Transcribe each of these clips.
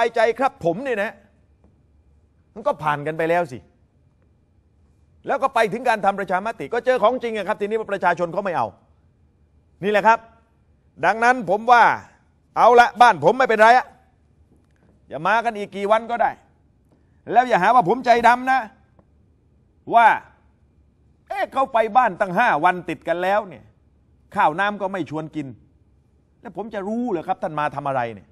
ายใจครับผมเนี่ยนะมันก็ผ่านกันไปแล้วสิแล้วก็ไปถึงการทำประชามติก็เจอของจริงครับทีนี้ประชาชนเขาไม่เอา นี่แหละครับ ดังนั้นผมว่าเอาละบ้านผมไม่เป็นไรอะอย่ามากันอีกกี่วันก็ได้ แล้วอย่าหาว่าผมใจดำนะ ว่าเอ๊ะเขาไปบ้านตั้งห้าวันติดกันแล้วเนี่ยข้าวน้ำก็ไม่ชวนกินแล้วผมจะรู้เหรอครับท่านมาทำอะไรเนี่ย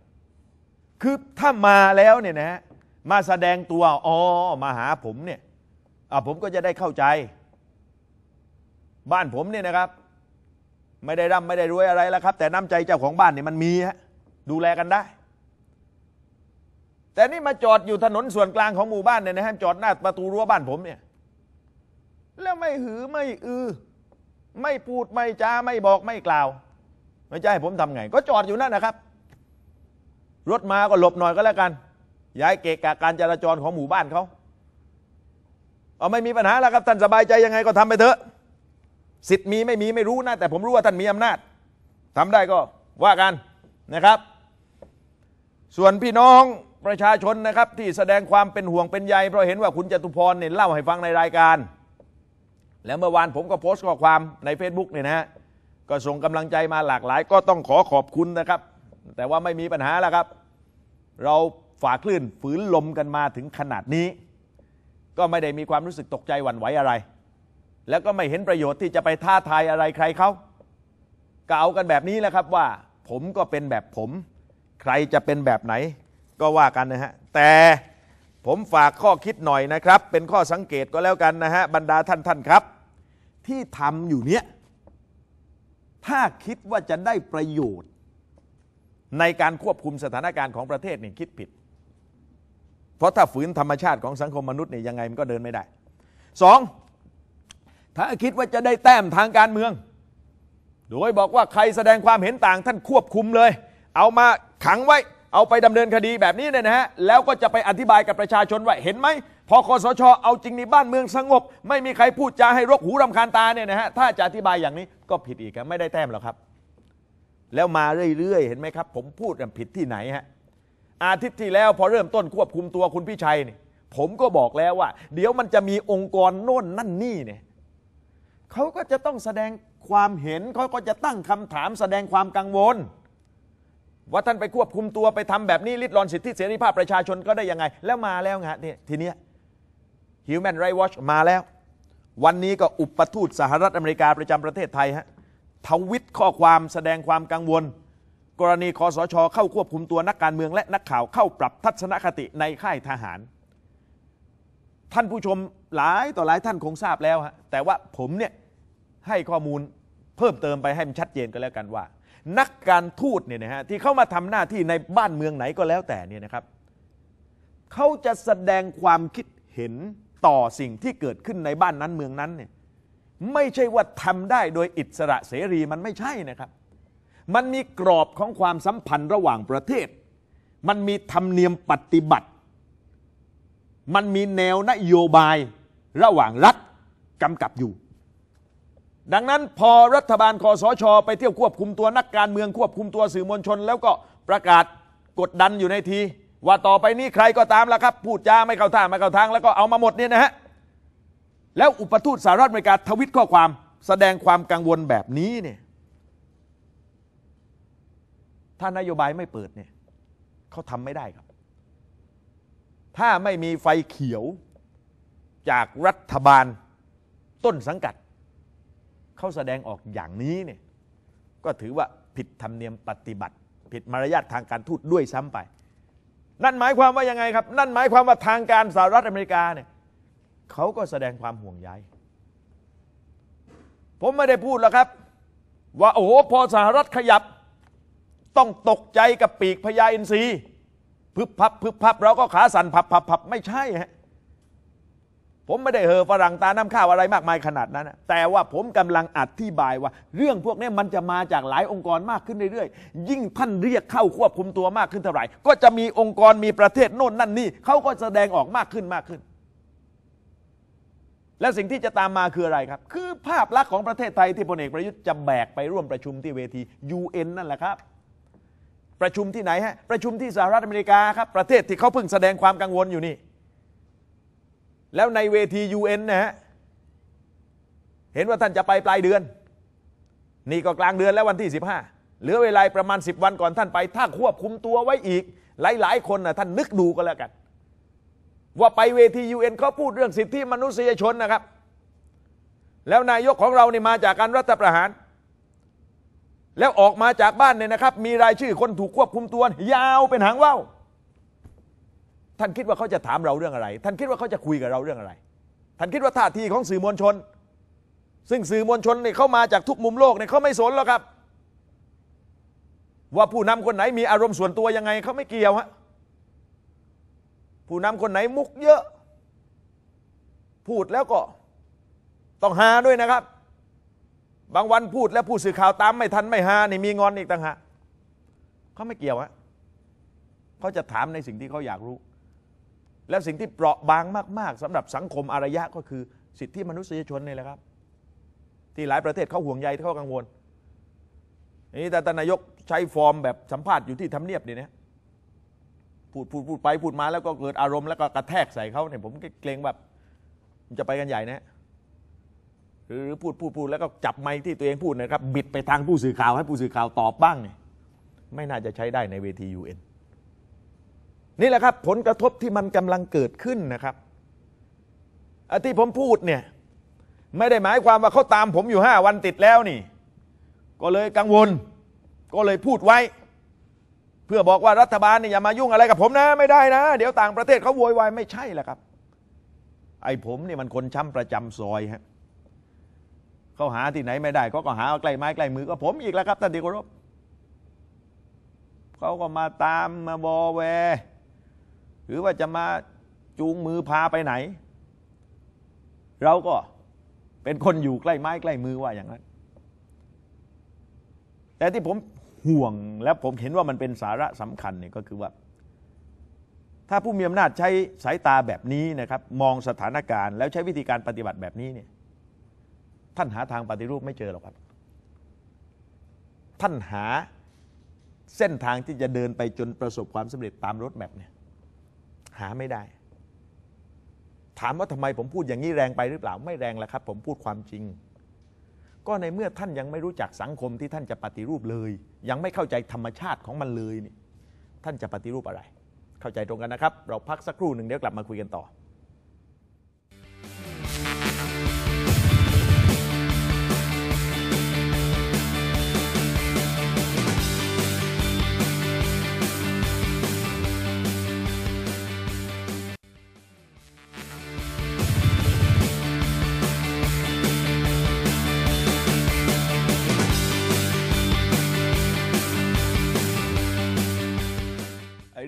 คือถ้ามาแล้วเนี่ยนะมาแสดงตัวอ๋อมาหาผมเนี่ยผมก็จะได้เข้าใจ บ้านผมเนี่ยนะครับ ไม่ได้ร่ำไม่ได้รวยอะไรแล้วครับ แต่น้ำใจเจ้าของบ้านเนี่ยมันมีฮะดูแลกันได้ แต่นี่มาจอดอยู่ถนนส่วนกลางของหมู่บ้านเนี่ยนะฮะจอดหน้าประตูรั้วบ้านผมเนี่ยแล้วไม่หือ ไม่อือ ไม่พูดไม่จ้าไม่บอกไม่กล่าว ไม่ใช่ผมทำไง ก็จอดอยู่นั่นนะครับรถมาก็หลบหน่อยก็แล้วกัน ย้ายเกะกะการจราจรของหมู่บ้านเขาเอาไม่มีปัญหาแล้วครับท่านสบายใจยังไงก็ทำไปเถอะ สิทธิ์มีไม่มีไม่รู้นะแต่ผมรู้ว่าท่านมีอำนาจทำได้ก็ว่ากันนะครับ ส่วนพี่น้องประชาชนนะครับ ที่แสดงความเป็นห่วงเป็นใยเพราะเห็นว่าคุณจตุพรเนี่ยเล่าให้ฟังในรายการ แล้วเมื่อวานผมก็โพสต์ข้อความใน Facebook เนี่ยนะก็ส่งกำลังใจมาหลากหลาย ก็ต้องขอขอบคุณนะครับแต่ว่าไม่มีปัญหาแล้วครับ เราฝ่าคลื่นฝืนลมกันมาถึงขนาดนี้ ก็ไม่ได้มีความรู้สึกตกใจ หวั่นไหวอะไร แล้วก็ไม่เห็นประโยชน์ที่จะไปท้าทายอะไรใครเขาก็เอากันแบบนี้แหละครับว่าผมก็เป็นแบบผม ใครจะเป็นแบบไหน ก็ว่ากันนะฮะแต่ผมฝากข้อคิดหน่อยนะครับ เป็นข้อสังเกตก็แล้วกันนะฮะบรรดาท่านท่านครับ ที่ทำอยู่เนี้ยถ้าคิดว่าจะได้ประโยชน์ในการควบคุมสถานการณ์ของประเทศนี่คิดผิด เพราะถ้าฝืนธรรมชาติของสังคมมนุษย์นี่ยังไงมันก็เดินไม่ได้ สอง ถ้าคิดว่าจะได้แต้มทางการเมือง โดยบอกว่าใครแสดงความเห็นต่างท่านควบคุมเลย เอามาขังไว้ เอาไปดำเนินคดีแบบนี้เนี่ยนะฮะ แล้วก็จะไปอธิบายกับประชาชนว่าเห็นไหม พอคอสช เอาจริงในบ้านเมืองสงบ ไม่มีใครพูดจาให้รกหูรำคาญตาเนี่ยนะฮะ ถ้าจะอธิบายอย่างนี้ก็ผิดอีกครับ ไม่ได้แต้มหรอกครับแล้วมาเรื่อยๆ เห็นไหมครับผมพูดผิดที่ไหนฮะอาทิตย์ที่แล้วพอเริ่มต้นควบคุมตัวคุณพิชัยเนี่ยผมก็บอกแล้วว่าเดี๋ยวมันจะมีองค์กรโน่นนั่นนี่เนี่ยเขาก็จะต้องแสดงความเห็นเขาก็จะตั้งคำถามแสดงความกังวลว่าท่านไปควบคุมตัวไปทำแบบนี้ลิดรอนสิทธิเสรีภาพประชาชนก็ได้ยังไง แล้วมาแล้วไงเนี่ยทีเนี้ย Human Rights Watch มาแล้ว วันนี้ก็อุปทูตสหรัฐอเมริกาประจำประเทศไทยฮะทวิตข้อความแสดงความกังวล กรณีคอสช เข้าควบคุมตัวนักการเมือง และนักข่าวเข้าปรับทัศนคติในค่ายทหาร ท่านผู้ชมหลายต่อหลายท่านคงทราบแล้วฮะแต่ว่าผมเนี่ยให้ข้อมูลเพิ่มเติมไปให้มันชัดเจนก็แล้วกันว่า นักการทูตเนี่ยนะฮะที่เข้ามาทำหน้าที่ในบ้านเมืองไหนก็แล้วแต่เนี่ยนะครับเขาจะแสดงความคิดเห็นต่อสิ่งที่เกิดขึ้นในบ้านนั้นเมืองนั้นเนี่ยไม่ใช่ว่าทำได้โดยอิสระเสรีมันไม่ใช่นะครับ มันมีกรอบของความสัมพันธ์ระหว่างประเทศ มันมีธรรมเนียมปฏิบัติ มันมีแนวนโยบายระหว่างรัฐกำกับอยู่ ดังนั้น พอรัฐบาลคอสชอไปเที่ยวควบคุมตัวนักการเมืองควบคุมตัวสื่อมวลชน แล้วก็ประกาศกดดันอยู่ในที ว่าต่อไปนี้ใครก็ตามแล้วครับพูดจาไม่เข้าท่าไม่เข้าทาง แล้วก็เอามาหมดเนี่ยนะฮะแล้วอุปทูตสหรัฐอเมริกาทวิตข้อความ แสดงความกังวลแบบนี้เนี่ย ถ้านโยบายไม่เปิดเนี่ยเขาทำไม่ได้ครับ ถ้าไม่มีไฟเขียวจากรัฐบาลต้นสังกัดเขาแสดงออกอย่างนี้เนี่ย ก็ถือว่าผิดธรรมเนียมปฏิบัติ ผิดมารยาททางการทูตด้วยซ้ำไป นั่นหมายความว่ายังไงครับ นั่นหมายความว่าทางการสหรัฐอเมริกาเนี่ยเขาก็แสดงความห่วงใย ผมไม่ได้พูดแล้วครับ ว่าโอ้โห พอสหรัฐขยับ ต้องตกใจกับปีกพญาอินทรีพึบพับ พึบพับเราก็ขาสั่นพับพับพับไม่ใช่ฮะผมไม่ได้เห่อฝรั่งตา น้ำข้าวอะไรมากมายขนาดนั้น แต่ว่าผมกำลังอธิบายว่า เรื่องพวกนี้มันจะมาจากหลายองค์กรมากขึ้นเรื่อยๆ ยิ่งท่านเรียกเข้าควบคุมตัวมากขึ้นเท่าไหร่ก็จะมีองค์กรมีประเทศโน่นนั่นนี่เขาก็แสดงออกมากขึ้นมากขึ้นและสิ่งที่จะตามมาคืออะไรครับ คือภาพลักษณ์ของประเทศไทยที่พลเอกประยุทธ์จะแบกไปร่วมประชุมที่เวที UN นั่นแหละครับประชุมที่ไหนฮะประชุมที่สหรัฐอเมริกาครับ ประเทศที่เขาเพิ่งแสดงความกังวลอยู่นี่ แล้วในเวที UN นะฮะเห็นว่าท่านจะไปปลายเดือน นี่ก็กลางเดือนแล้ววันที่ 15เหลือเวลาประมาณ 10 วันก่อนท่านไป ถ้าควบคุมตัวไว้อีก หลาย ๆ คนนะท่านนึกดูก็แล้วกันว่าไปเวที UN เขาพูดเรื่องสิทธิมนุษยชนนะครับ แล้วนายกของเราเนี่มาจากการรัฐประหาร แล้วออกมาจากบ้านเนี่ยนะครับ มีรายชื่อคนถูกควบคุมตัว ยาวเป็นหางว่าวท่านคิดว่าเขาจะถามเราเรื่องอะไร ท่านคิดว่าเขาจะคุยกับเราเรื่องอะไร ท่านคิดว่าท่าทีของสื่อมวลชน ซึ่งสื่อมวลชนเนี่ยเขามาจากทุกมุมโลกเนี่ยเขาไม่สนหรอกครับ ว่าผู้นำคนไหนมีอารมณ์ส่วนตัวยังไงเขาไม่เกี่ยวฮะผู้นำคนไหนมุกเยอะ พูดแล้วก็ต้องหาด้วยนะครับ บางวันพูดแล้วผู้สื่อข่าวตามไม่ทันไม่หานี่มีงอนอีกต่างหากเขาไม่เกี่ยวฮะเขาจะถามในสิ่งที่เขาอยากรู้ และสิ่งที่เปราะบางมากๆสำหรับสังคมอารยะก็คือ สิทธิมนุษยชนนี่แหละครับ ที่หลายประเทศเขาห่วงใยเขากังวลนี่แต่นายกใช้ฟอร์มแบบสัมภาษณ์อยู่ที่ทำเนียบดีเนี่ยพูดพูดพูดไปพูดมาแล้วก็เกิดอารมณ์แล้วก็กระแทกใส่เขาเนี่ยผมเกรงแบบมันจะไปกันใหญ่นะหรือพูดพูดพูดแล้วก็จับไม้ที่ตัวเองพูดนะครับบิดไปทางผู้สื่อข่าวให้ผู้สื่อข่าวตอบบ้างเนี่ยไม่น่าจะใช้ได้ในเวทียูเอ็นนี่แหละครับผลกระทบที่มันกำลังเกิดขึ้นนะครับที่ผมพูดเนี่ยไม่ได้หมายความว่าเขาตามผมอยู่ห้าวันติดแล้วนี่ ก็เลยกังวลก็เลยพูดไว้เพื่อบอกว่ารัฐบาลเนี่ยอย่ามายุ่งอะไรกับผมนะไม่ได้นะ เดี๋ยวต่างประเทศเขาโวยวายไม่ใช่แหละครับ ไอ้ผมเนี่ยมันคนช้ำประจำซอยฮะเขาหาที่ไหนไม่ได้ก็ก็หาใกล้ไม้ใกล้มือ ก็ผมอีกแล้วครับท่านที่เคารพเขาก็มาตามมาบอแวหรือว่าจะมาจูงมือพาไปไหน เราก็เป็นคนอยู่ใกล้ไม้ใกล้มือว่าอย่างนั้นแต่ที่ผมห่วงและผมเห็นว่ามันเป็นสาระสำคัญเนี่ยก็คือว่าถ้าผู้มีอำนาจใช้สายตาแบบนี้นะครับมองสถานการณ์แล้วใช้วิธีการปฏิบัติแบบนี้เนี่ยท่านหาทางปฏิรูปไม่เจอหรอกครับ ท่านหาเส้นทางที่จะเดินไปจนประสบความสำเร็จตามรถแมพเนี่ยหาไม่ได้ ถามว่าทำไมผมพูดอย่างนี้แรงไปหรือเปล่าไม่แรงแล้วครับผมพูดความจริงก็ในเมื่อท่านยังไม่รู้จักสังคมที่ท่านจะปฏิรูปเลย ยังไม่เข้าใจธรรมชาติของมันเลยนี่ท่านจะปฏิรูปอะไร เข้าใจตรงกันนะครับ เราพักสักครู่หนึ่งเดี๋ยวกลับมาคุยกันต่อ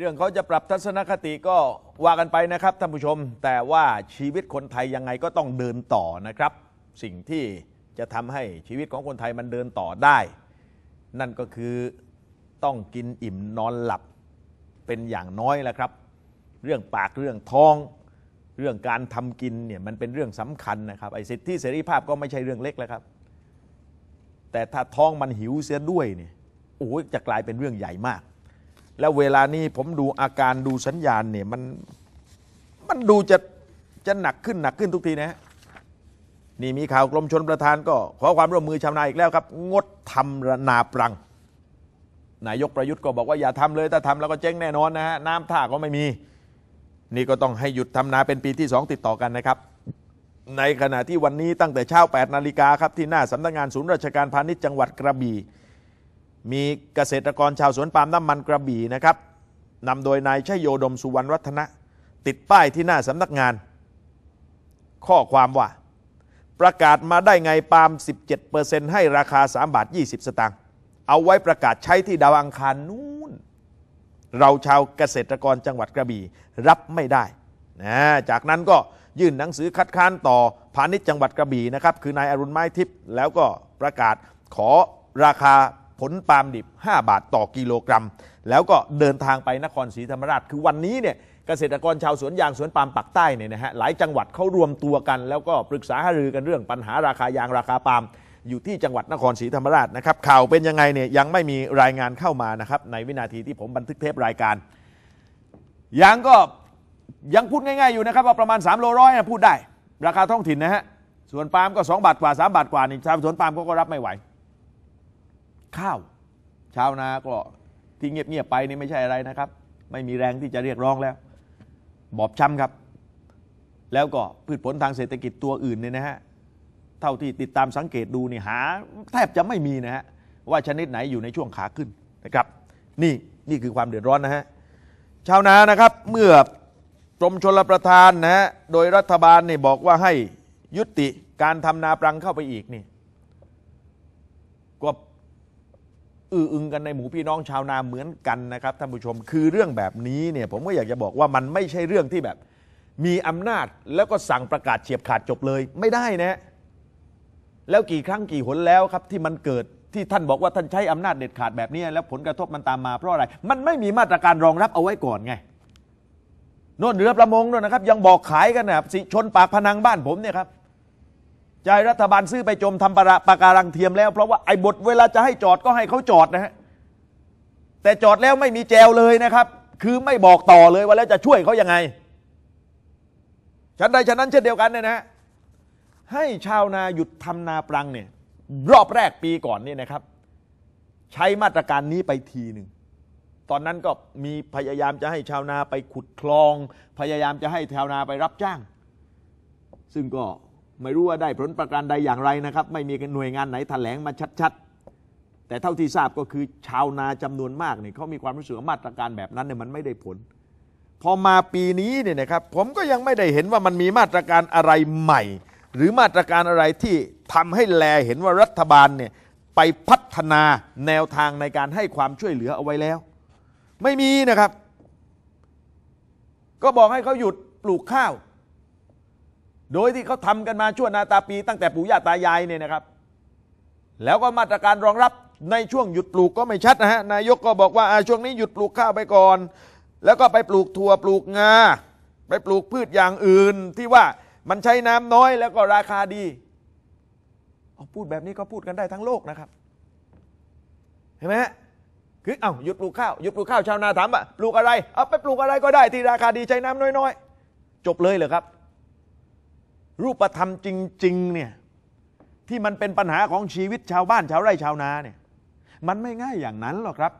ื่องเขาจะปรับทัศนคติก็ว่ากันไปนะครับท่านผู้ชม แต่ว่าชีวิตคนไทย ยังไงก็ต้องเดินต่อนะครับ สิ่งที่จะทำให้ชีวิตของคนไทยมันเดินต่อได้ นั่นก็คือต้องกินอิ่มนอนหลับเป็นอย่างน้อยแหละครับ เรื่องปากเรื่องท้อง เรื่องการทำกินเนี่ยมันเป็นเรื่องสำคัญนะครับไอสิทธิเสรีภาพก็ไม่ใช่เรื่องเล็กแล้วครับ แต่ถ้าท้องมันหิวเสียด้วยเนี่ยโอ้ยจะกลายเป็นเรื่องใหญ่มากแล้วเวลานี้ผมดูอาการดูสัญญาณเนี่ยมันมันดูจะจะหนักขึ้นหนักขึ้นทุกทีนะนี่มีข่าวกรมชนประธานก็ ขอความร่วมมือชาวนาอีกแล้วครับ งดทำรนาปรัง นายกประยุทธ์ก็บอกว่าอย่าทำเลยถ้าทำแล้วก็เจ๊งแน่นอนนะฮะน้ำท่าก็ไม่มี นี่ก็ต้องให้หยุดทำนาเป็นปีที่สองติดต่อกันนะครับ ในขณะที่วันนี้ตั้งแต่เช้า8นาฬิกาครับที่หน้าสำนักงงาน ศูนย์ราชการพาณิชย์จังหวัดกระบี่มีเกษตรกรชาวสวนปาล์มน้ำมันกระบี่นะครับนำโดยนายชัยโยดมสุวรรณวัฒนะ ติดป้ายที่หน้าสำนักงาน ข้อความว่าประกาศมาได้ไงปาล์ม17%ให้ราคา 3 บาท 20 สตางค์เอาไว้ประกาศใช้ที่ดาวอังคารนู่นเราชาวเกษตรกรจังหวัดกระบี่รับไม่ได้นะจากนั้นก็ยื่นหนังสือคัดค้านต่อพาณิชย์จังหวัดกระบี่นะครับคือนายอรุณไม้ทิพย์แล้วก็ประกาศขอราคาผลปาล์มดิบ 5 บาทต่อกิโลกรัม แล้วก็เดินทางไปนครศรีธรรมราช คือวันนี้เนี่ยเกษตรกรชาวสวนยาง สวนปาล์มปักใต้เนี่ยนะฮะหลายจังหวัดเขารวมตัวกัน แล้วก็ปรึกษาหารือกันเรื่องปัญหาราคายางราคาปาล์มอยู่ที่จังหวัดนครศรีธรรมราชนะครับข่าวเป็นยังไงเนี่ยยังไม่มีรายงานเข้ามานะครับในวินาทีที่ผมบันทึกเทปรายการยางก็ยังพูดง่ายๆอยู่นะครับว่าประมาณ3โลร้อยนะพูดได้ ราคาท้องถิ่นนะฮะส่วนปาล์มก็2บาทกว่า3บาทกว่านี่ชาวสวนปาล์มเขาก็รับไม่ไหวข้าวชาวนาก็ที่เงียบๆไปนี่ไม่ใช่อะไรนะครับ ไม่มีแรงที่จะเรียกร้องแล้ว บอบช้ำครับ แล้วก็พืชผลทางเศรษฐกิจตัวอื่นเนี่ยนะฮะเท่าที่ติดตามสังเกตดูนี่หาแทบจะไม่มีนะฮะว่าชนิดไหนอยู่ในช่วงขาขึ้นนะครับ นี่นี่คือความเดือดร้อนนะฮะชาวนานะครับ เมื่อกรมชลประทานนะฮะโดยรัฐบาลเนี่ยบอกว่าให้ยุติการทำนาปรังเข้าไปอีกนี่อืออึงกันในหมู่พี่น้องชาวนาเหมือนกันนะครับท่านผู้ชมคือเรื่องแบบนี้เนี่ย ผมก็อยากจะบอกว่ามันไม่ใช่เรื่องที่แบบ มีอำนาจแล้วก็สั่งประกาศเฉียบขาดจบเลย ไม่ได้นะ แล้วกี่ครั้งกี่หนแล้วครับ ที่มันเกิดที่ท่านบอกว่าท่านใช้อำนาจเด็ดขาดแบบนี้แล้วผลกระทบมันตามมา เพราะอะไรมันไม่มีมาตรการรองรับเอาไว้ก่อนไงโน่นเรือประมงด้วยนะครับยังบอกขายกันนะครับสิชนปากพนังบ้านผมเนี่ยครับจะให้รัฐบาลซื้อไปจมทำปะปะการังเทียมแล้ว เพราะว่าไอ้บทเวลาจะให้จอดก็ให้เขาจอดนะฮะแต่จอดแล้วไม่มีแจวเลยนะครับ คือไม่บอกต่อเลยว่าแล้วจะช่วยเขายังไง ฉันใดฉันนั้นเช่นเดียวกันเนี่ยนะให้ชาวนาหยุดทำนาปรังเนี่ย รอบแรกปีก่อนเนี่ยนะครับ ใช้มาตรการนี้ไปทีหนึ่งตอนนั้นก็มีพยายามจะให้ชาวนาไปขุดคลอง พยายามจะให้ชาวนาไปรับจ้าง ซึ่งก็ไม่รู้ว่าได้ ผลประการใดอย่างไรนะครับ ไม่มีหน่วยงานไหนแถลงมาชัดๆ แต่เท่าที่ทราบก็คือชาวนาจำนวนมากเนี่ยเขามีความรู้สึกมาตรการแบบนั้นเนี่ยมันไม่ได้ผล พอมาปีนี้เนี่ยนะครับผมก็ยังไม่ได้เห็นว่ามันมีมาตรการอะไรใหม่ หรือมาตรการอะไรที่ทำให้แลเห็นว่ารัฐบาลเนี่ยไปพัฒนาแนวทางในการให้ความช่วยเหลือเอาไว้แล้ว ไม่มีนะครับ ก็บอกให้เขาหยุดปลูกข้าวโดยที่เขาทำกันมาช่วงนาตาปี ตั้งแต่ปู่ย่าตายายเนี่ยนะครับ แล้วก็มาตรการรองรับในช่วงหยุดปลูกก็ไม่ชัดนะฮะ นายกก็บอกว่าช่วงนี้หยุดปลูกข้าวไปก่อน แล้วก็ไปปลูกถั่วปลูกงา ไปปลูกพืชอย่างอื่นที่ว่ามันใช้น้ำน้อยแล้วก็ราคาดี เอาพูดแบบนี้ก็พูดกันได้ทั้งโลกนะครับ เห็นไหมคือ เอา้าหยุดปลูกข้าวหยุดปลูกข้าวชาวนาถามว่าปลูกอะไร เอาไปปลูกอะไรก็ได้ ที่ราคาดีใช้น้ำน้อยๆ จบเลยเหรอครับรูปธรรมจริงๆเนี่ยที่มันเป็นปัญหาของชีวิต ชาวบ้านชาวไร่ชาวนาเนี่ยมันไม่ง่ายอย่างนั้นหรอกครับ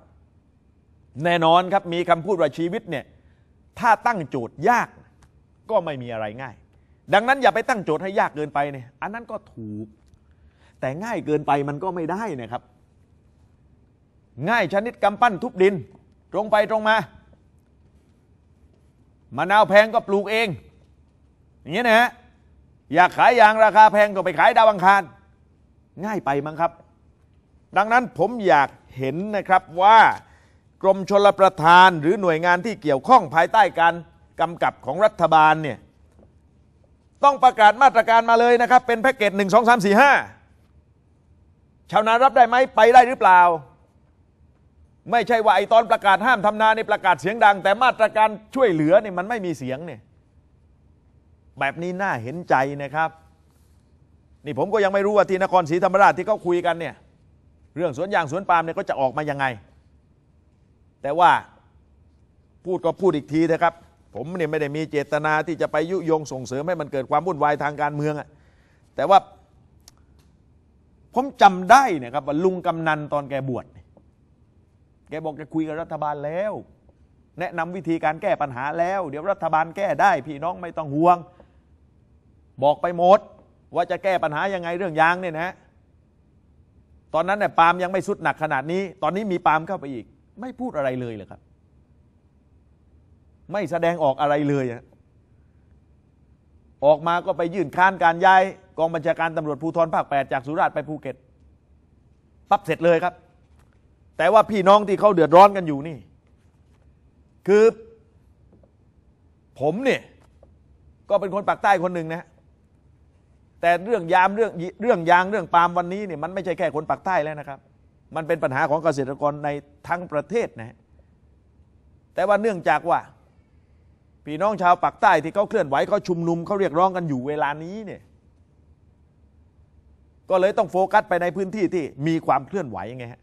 แน่นอนครับมีคำพูดว่าชีวิตเนี่ยถ้าตั้งโจทย์ยากก็ไม่มีอะไรง่าย ดังนั้นอย่าไปตั้งโจทย์ให้ยากเกินไปเนี่ยอันนั้นก็ถูก แต่ง่ายเกินไปมันก็ไม่ได้นะครับ ง่ายชนิดกำปั้นทุบดิน ตรงไปตรงมามะนาวแพงก็ปลูกเอง อย่างเงี้ยนะฮะอยากขายยางราคาแพงก็ไปขายดาวังคารง่ายไปมั้งครับ ดังนั้นผมอยากเห็นนะครับว่ากรมชลประทานหรือหน่วยงานที่เกี่ยวข้องภายใต้การกำกับของรัฐบาลเนี่ยต้องประกาศมาตรการมาเลยนะครับ เป็นแพ็กเกจหนึ่งงสามสี่ห้าชาวนารับได้ไหมไปได้หรือเปล่า ไม่ใช่ว่าไอตอนประกาศห้ามทำนาในประกาศเสียงดัง แต่มาตรการช่วยเหลือเนี่ยมันไม่มีเสียงเนี่ยแบบนี้น่าเห็นใจนะครับนี่ผมก็ยังไม่รู้ว่าที่นครศรีธรรมราชที่เขาคุยกันเนี่ยเรื่องสวนยางสวนปาล์มเนี่ยก็จะออกมายังไง แต่ว่าพูดก็พูดอีกทีนะครับ ผมเนี่ยไม่ได้มีเจตนาที่จะไปยุยงส่งเสริม ให้มันเกิดความวุ่นวายทางการเมืองอะแต่ว่าผมจำได้นะครับว่าลุงกำนันตอนแกบวชแกบอกแกคุยกับรัฐบาลแล้ว แนะนำวิธีการแก้ปัญหาแล้ว เดี๋ยวรัฐบาลแก้ได้ พี่น้องไม่ต้องห่วงบอกไปหมดว่าจะแก้ปัญหายังไงเรื่องยางเนี่ยนะตอนนั้นเนี่ยปาล์มยังไม่สุดหนักขนาดนี้ ตอนนี้มีปาล์มเข้าไปอีก ไม่พูดอะไรเลยเลยครับ ไม่แสดงออกอะไรเลย ออกมาก็ไปยื่นค้านการย้ายกองบัญชาการตำรวจภูธรภาคแปดจาก สุราษฎร์ไปภูเก็ตปั๊บเสร็จเลยครับ แต่ว่าพี่น้องที่เขาเดือดร้อนกันอยู่นี่ คือ ผมเนี่ยก็เป็นคนปากใต้คนหนึ่งนะแต่เรื่องยามเรื่องเรื่องยาง เรื่องปาล์มวันนี้เนี่ยมันไม่ใช่แค่คนปากใต้แล้วนะครับ มันเป็นปัญหาของเกษตรกรในทั้งประเทศนะแต่ว่าเนื่องจากว่าพี่น้องชาวปากใต้ที่เขาเคลื่อนไหวเขาชุมนุมเขาเรียกร้องกันอยู่เวลานี้เนี่ยก็เลยต้องโฟกัสไปในพื้นที่ที่มีความเคลื่อนไหวไงฮะ